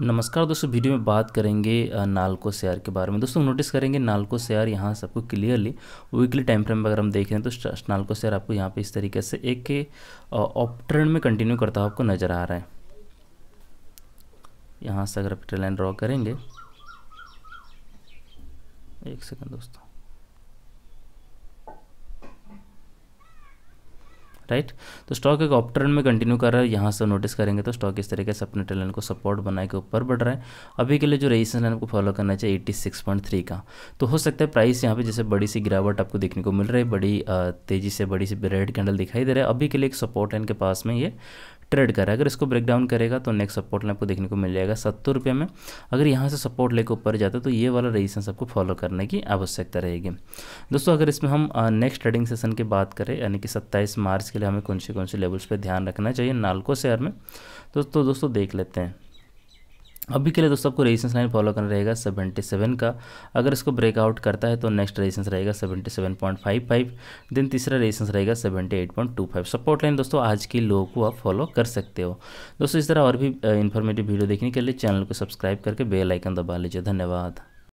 नमस्कार दोस्तों वीडियो में बात करेंगे नालको शेयर के बारे में दोस्तों नोटिस करेंगे नालको शेयर यहाँ सबको क्लियरली वीकली टाइम फ्रेम अगर हम देख रहे हैं तो नालको शेयर आपको यहाँ पे इस तरीके से एक ऑफ ट्रेंड में कंटिन्यू करता हुआ आपको नज़र आ रहा है यहाँ से अगर आप ट्रेन ड्रॉ करेंगे एक सेकंड दोस्तों राइट तो स्टॉक एक ऑप्टर्न में कंटिन्यू कर रहा है यहाँ से नोटिस करेंगे तो स्टॉक इस तरीके से अपने टेलन को सपोर्ट बना के ऊपर बढ़ रहा है अभी के लिए जो रेजिस्टेंस लाइन आपको फॉलो करना चाहिए 86.3 का तो हो सकता है प्राइस यहाँ पे जैसे बड़ी सी गिरावट आपको देखने को मिल रही है बड़ी तेज़ी से बड़ी सी रेड कैंडल दिखाई दे रहा है अभी के लिए एक सपोर्ट लाइन के पास में ये ट्रेड कर रहा है अगर इसको ब्रेक डाउन करेगा तो नेक्स्ट सपोर्ट लाइन आपको देखने को मिल जाएगा सत्तर रुपये में अगर यहाँ से सपोर्ट लेकर ऊपर जाता है तो ये वाला रेजिस्टेंस आपको फॉलो करने की आवश्यकता रहेगी दोस्तों अगर इसमें हम नेक्स्ट ट्रेडिंग सेशन की बात करें यानी कि सत्ताईस मार्च के लिए हमें कौन से कौन से लेवल्स पर ध्यान रखना चाहिए नालको शेयर में तो, तो दोस्तों देख लेते हैं अभी के लिए दोस्तों आपको रेजिस्टेंस लाइन फॉलो करना रहेगा 77 का अगर इसको ब्रेकआउट करता है तो नेक्स्ट रेजिस्टेंस रहेगा 77.55 देन तीसरा रेजिस्टेंस रहेगा 78.25 सपोर्ट लाइन दोस्तों आज की लो को आप फॉलो कर सकते हो दोस्तों इस तरह और भी इन्फॉर्मेटिव वीडियो देखने के लिए चैनल को सब्सक्राइब करके बेलाइकन दबा लीजिए धन्यवाद